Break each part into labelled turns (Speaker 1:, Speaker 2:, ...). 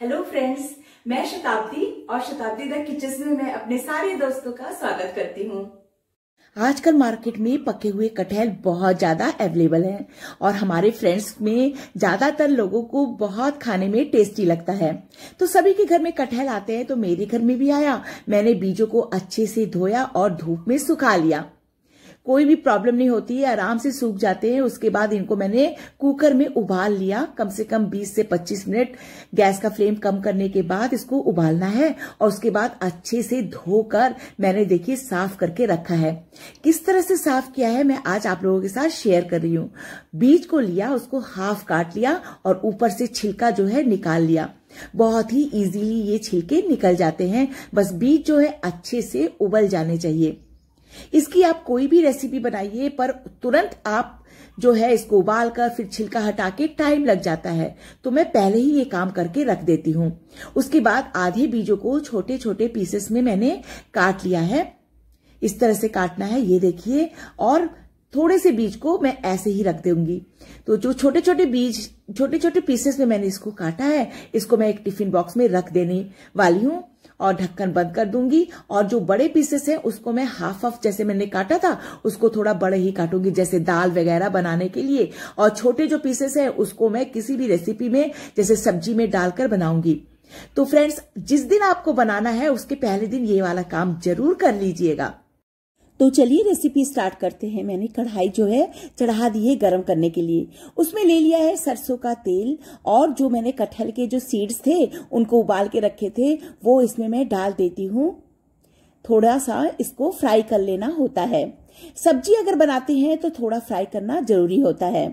Speaker 1: hello friends मैं शताब्दी और शताब्दी द किचन में मैं अपने सारे दोस्तों का स्वागत करती हूँ आजकल मार्केट में पके हुए कटहल बहुत ज्यादा अवेलेबल हैं और हमारे फ्रेंड्स में ज्यादातर लोगों को बहुत खाने में टेस्टी लगता है तो सभी के घर में कटहल आते हैं तो मेरे घर में भी आया मैंने बीजों को अच्छे से धोया और धूप में सुखा लिया कोई भी प्रॉब्लम नहीं होती है आराम से सूख जाते हैं उसके बाद इनको मैंने कुकर में उबाल लिया कम से कम 20 से 25 मिनट गैस का फ्लेम कम करने के बाद इसको उबालना है और उसके बाद अच्छे से धोकर मैंने देखिए साफ करके रखा है किस तरह से साफ किया है मैं आज आप लोगों के साथ शेयर कर रही हूँ बीज को लिया उसको हाफ काट लिया और ऊपर से छिलका जो है निकाल लिया बहुत ही इजीली ये छिलके निकल जाते हैं बस बीज जो है अच्छे से उबल जाने चाहिए इसकी आप कोई भी रेसिपी बनाइए पर तुरंत आप जो है इसको उबाल कर फिर छिलका हटा के टाइम लग जाता है तो मैं पहले ही ये काम करके रख देती हूँ उसके बाद आधे बीजों को छोटे छोटे पीसेस में मैंने काट लिया है इस तरह से काटना है ये देखिए और थोड़े से बीज को मैं ऐसे ही रख दूंगी तो जो छोटे छोटे बीज छोटे छोटे पीसेस में मैंने इसको काटा है इसको मैं एक टिफिन बॉक्स में रख देने वाली हूँ और ढक्कन बंद कर दूंगी और जो बड़े पीसेस हैं उसको मैं हाफ हाफ जैसे मैंने काटा था उसको थोड़ा बड़े ही काटूंगी जैसे दाल वगैरह बनाने के लिए और छोटे जो पीसेस हैं उसको मैं किसी भी रेसिपी में जैसे सब्जी में डालकर बनाऊंगी तो फ्रेंड्स जिस दिन आपको बनाना है उसके पहले दिन ये वाला काम जरूर कर लीजिएगा तो चलिए रेसिपी स्टार्ट करते हैं मैंने कढ़ाई जो है चढ़ा दी है गर्म करने के लिए उसमें ले लिया है सरसों का तेल और जो मैंने कटहल के जो सीड्स थे उनको उबाल के रखे थे वो इसमें मैं डाल देती हूँ थोड़ा सा इसको फ्राई कर लेना होता है सब्जी अगर बनाते हैं तो थोड़ा फ्राई करना जरूरी होता है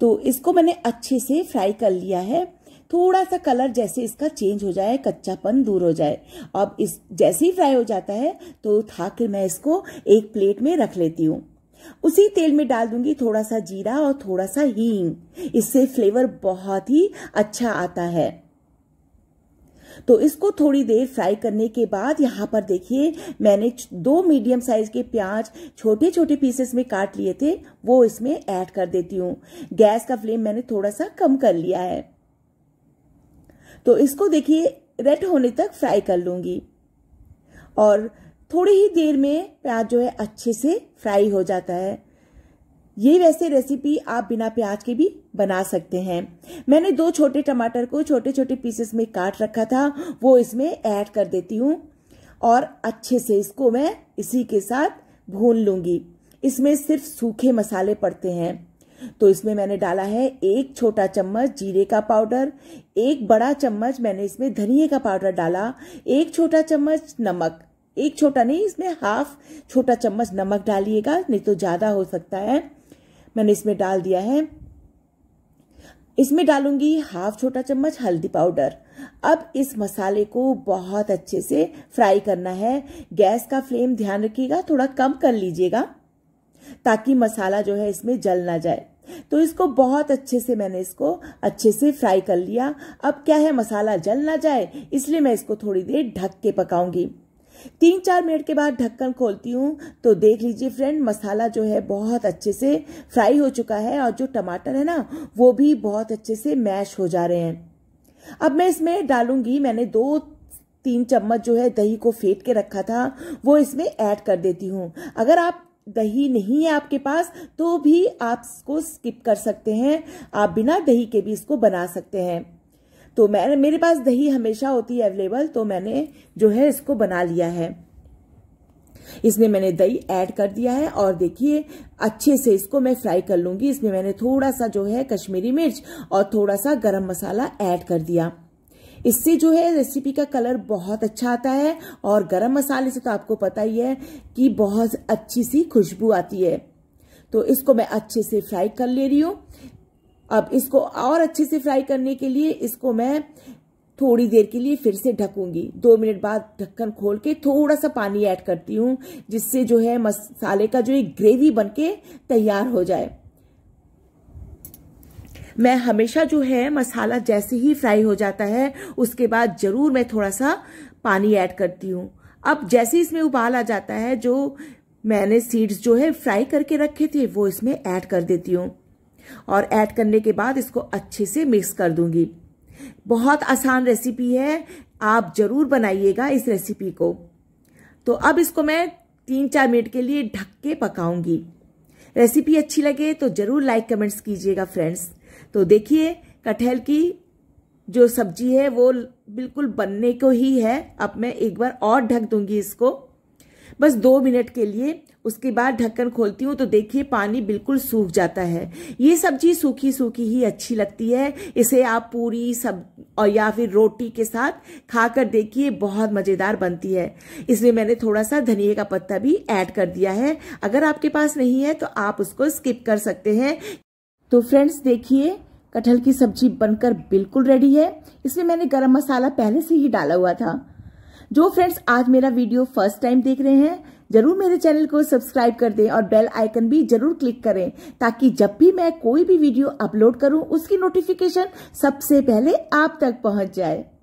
Speaker 1: तो इसको मैंने अच्छे से फ्राई कर लिया है थोड़ा सा कलर जैसे इसका चेंज हो जाए कच्चापन दूर हो जाए अब इस जैसे ही फ्राई हो जाता है तो था कि मैं इसको एक प्लेट में रख लेती हूँ उसी तेल में डाल दूंगी थोड़ा सा जीरा और थोड़ा सा हींग इससे फ्लेवर बहुत ही अच्छा आता है तो इसको थोड़ी देर फ्राई करने के बाद यहाँ पर देखिए मैंने दो मीडियम साइज के प्याज छोटे छोटे पीसेस में काट लिए थे वो इसमें ऐड कर देती हूँ गैस का फ्लेम मैंने थोड़ा सा कम कर लिया है तो इसको देखिए रेड होने तक फ्राई कर लूंगी और थोड़ी ही देर में प्याज जो है अच्छे से फ्राई हो जाता है ये वैसे रेसिपी आप बिना प्याज के भी बना सकते हैं मैंने दो छोटे टमाटर को छोटे छोटे पीसेस में काट रखा था वो इसमें ऐड कर देती हूँ और अच्छे से इसको मैं इसी के साथ भून लूंगी इसमें सिर्फ सूखे मसाले पड़ते हैं तो इसमें मैंने डाला है एक छोटा चम्मच जीरे का पाउडर एक बड़ा चम्मच मैंने इसमें धनिए का पाउडर डाला एक छोटा चम्मच नमक एक छोटा नहीं इसमें हाफ छोटा चम्मच नमक डालिएगा नहीं तो ज़्यादा हो सकता है मैंने इसमें डाल दिया है इसमें डालूंगी हाफ छोटा चम्मच हल्दी पाउडर अब इस मसाले को बहुत अच्छे से फ्राई करना है गैस का फ्लेम ध्यान रखिएगा थोड़ा कम कर लीजिएगा ताकि मसाला जो है इसमें जल ना जाए तो इसको बहुत अच्छे से मैंने इसको अच्छे से फ्राई कर लिया अब क्या है मसाला जल ना जाए इसलिए मैं इसको थोड़ी देर ढक के पकाऊंगी तीन चार मिनट के बाद ढक्कन खोलती हूँ तो देख लीजिए फ्रेंड मसाला जो है बहुत अच्छे से फ्राई हो चुका है और जो टमाटर है ना वो भी बहुत अच्छे से मैश हो जा रहे हैं अब मैं इसमें डालूंगी मैंने दो तीन चम्मच जो है दही को फेंट के रखा था वो इसमें ऐड कर देती हूँ अगर आप दही नहीं है आपके पास तो भी आप इसको स्किप कर सकते हैं आप बिना दही के भी इसको बना सकते हैं तो मैंने मेरे पास दही हमेशा होती है अवेलेबल तो मैंने जो है इसको बना लिया है इसमें मैंने दही ऐड कर दिया है और देखिए अच्छे से इसको मैं फ्राई कर लूंगी इसमें मैंने थोड़ा सा जो है कश्मीरी मिर्च और थोड़ा सा गरम मसाला ऐड कर दिया इससे जो है रेसिपी का कलर बहुत अच्छा आता है और गरम मसाले से तो आपको पता ही है कि बहुत अच्छी सी खुशबू आती है तो इसको मैं अच्छे से फ्राई कर ले रही हूँ अब इसको और अच्छे से फ्राई करने के लिए इसको मैं थोड़ी देर के लिए फिर से ढकूंगी दो मिनट बाद ढक्कन खोल के थोड़ा सा पानी ऐड करती हूँ जिससे जो है मसाले का जो एक ग्रेवी बनके तैयार हो जाए मैं हमेशा जो है मसाला जैसे ही फ्राई हो जाता है उसके बाद ज़रूर मैं थोड़ा सा पानी ऐड करती हूँ अब जैसे ही इसमें उबाल आ जाता है जो मैंने सीड्स जो है फ्राई करके रखे थे वो इसमें ऐड कर देती हूँ और ऐड करने के बाद इसको अच्छे से मिक्स कर दूंगी बहुत आसान रेसिपी है आप जरूर बनाइएगा इस रेसिपी को तो अब इसको मैं तीन चार मिनट के लिए ढक के पकाऊंगी रेसिपी अच्छी लगे तो जरूर लाइक कमेंट्स कीजिएगा फ्रेंड्स तो देखिए कटहल की जो सब्जी है वो बिल्कुल बनने को ही है अब मैं एक बार और ढक दूंगी इसको बस दो मिनट के लिए उसके बाद ढक्कन खोलती हूँ तो देखिए पानी बिल्कुल सूख जाता है ये सब्जी सूखी सूखी ही अच्छी लगती है इसे आप पूरी सब और या फिर रोटी के साथ खाकर देखिए बहुत मज़ेदार बनती है इसमें मैंने थोड़ा सा धनिए का पत्ता भी ऐड कर दिया है अगर आपके पास नहीं है तो आप उसको स्किप कर सकते हैं तो फ्रेंड्स देखिए कटहल की सब्जी बनकर बिल्कुल रेडी है इसमें मैंने गरम मसाला पहले से ही डाला हुआ था जो फ्रेंड्स आज मेरा वीडियो फर्स्ट टाइम देख रहे हैं जरूर मेरे चैनल को सब्सक्राइब कर दें और बेल आइकन भी जरूर क्लिक करें ताकि जब भी मैं कोई भी वीडियो अपलोड करूं उसकी नोटिफिकेशन सबसे पहले आप तक पहुंच जाए